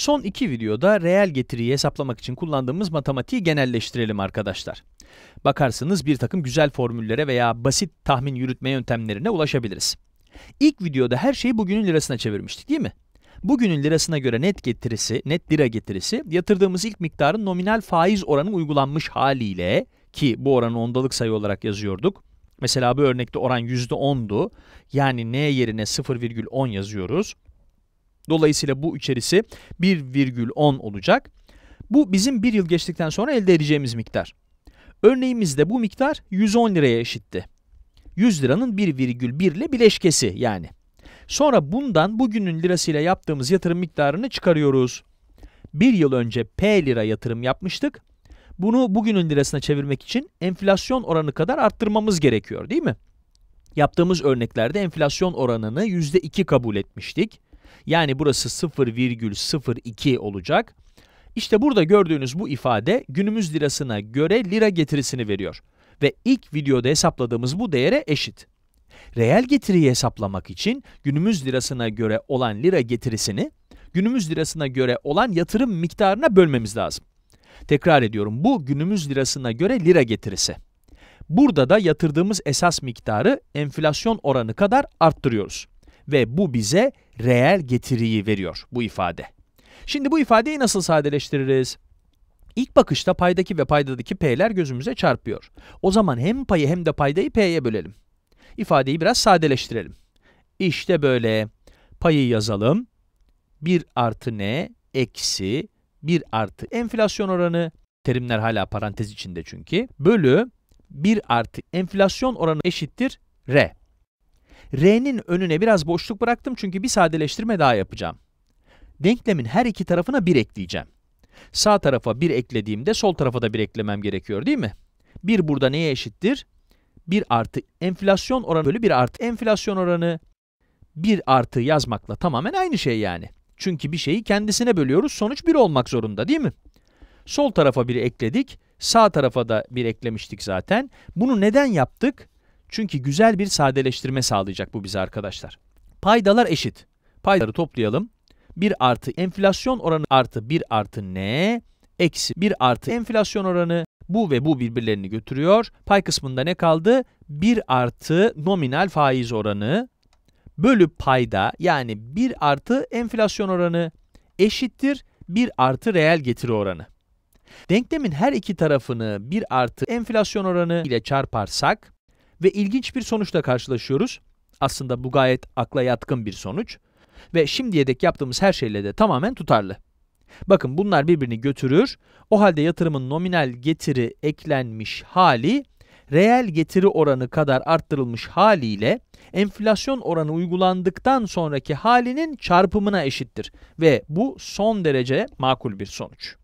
Son iki videoda reel getiriyi hesaplamak için kullandığımız matematiği genelleştirelim arkadaşlar. Bakarsınız bir takım güzel formüllere veya basit tahmin yürütme yöntemlerine ulaşabiliriz. İlk videoda her şeyi bugünün lirasına çevirmiştik değil mi? Bugünün lirasına göre net getirisi, net lira getirisi yatırdığımız ilk miktarın nominal faiz oranı uygulanmış haliyle ki bu oranı ondalık sayı olarak yazıyorduk. Mesela bu örnekte oran %10'du. Yani n yerine 0,10 yazıyoruz. Dolayısıyla bu içerisi 1,10 olacak. Bu bizim bir yıl geçtikten sonra elde edeceğimiz miktar. Örneğimizde bu miktar 110 liraya eşitti. 100 liranın 1,1 ile bileşkesi yani. Sonra bundan bugünün lirasıyla yaptığımız yatırım miktarını çıkarıyoruz. Bir yıl önce P lira yatırım yapmıştık. Bunu bugünün lirasına çevirmek için enflasyon oranı kadar arttırmamız gerekiyor değil mi? Yaptığımız örneklerde enflasyon oranını %2 kabul etmiştik. Yani burası 0,02 olacak. İşte burada gördüğünüz bu ifade günümüz lirasına göre lira getirisini veriyor. Ve ilk videoda hesapladığımız bu değere eşit. Reel getiriyi hesaplamak için günümüz lirasına göre olan lira getirisini günümüz lirasına göre olan yatırım miktarına bölmemiz lazım. Tekrar ediyorum bu günümüz lirasına göre lira getirisi. Burada da yatırdığımız esas miktarı enflasyon oranı kadar arttırıyoruz. Ve bu bize reel getiriyi veriyor bu ifade. Şimdi bu ifadeyi nasıl sadeleştiririz? İlk bakışta paydaki ve paydadaki p'ler gözümüze çarpıyor. O zaman hem payı hem de paydayı p'ye bölelim. İfadeyi biraz sadeleştirelim. İşte böyle payı yazalım. 1 artı n eksi 1 artı enflasyon oranı, terimler hala parantez içinde çünkü, bölü 1 artı enflasyon oranı eşittir r. R'nin önüne biraz boşluk bıraktım çünkü bir sadeleştirme daha yapacağım. Denklemin her iki tarafına 1 ekleyeceğim. Sağ tarafa 1 eklediğimde sol tarafa da 1 eklemem gerekiyor değil mi? 1 burada neye eşittir? 1 artı enflasyon oranı bölü 1 artı enflasyon oranı. 1 artı yazmakla tamamen aynı şey yani. Çünkü bir şeyi kendisine bölüyoruz, sonuç 1 olmak zorunda değil mi? Sol tarafa 1 ekledik, sağ tarafa da 1 eklemiştik zaten. Bunu neden yaptık? Çünkü güzel bir sadeleştirme sağlayacak bu bize arkadaşlar. Paydalar eşit. Paydaları toplayalım. 1 artı enflasyon oranı artı 1 artı n eksi 1 artı enflasyon oranı bu ve bu birbirlerini götürüyor. Pay kısmında ne kaldı? 1 artı nominal faiz oranı bölü payda yani 1 artı enflasyon oranı eşittir 1 artı reel getiri oranı. Denklemin her iki tarafını 1 artı enflasyon oranı ile çarparsak ve ilginç bir sonuçla karşılaşıyoruz. Aslında bu gayet akla yatkın bir sonuç. Ve şimdiye dek yaptığımız her şeyle de tamamen tutarlı. Bakın bunlar birbirini götürür. O halde yatırımın nominal getiri eklenmiş hali reel getiri oranı kadar arttırılmış haliyle enflasyon oranı uygulandıktan sonraki halinin çarpımına eşittir ve bu son derece makul bir sonuç.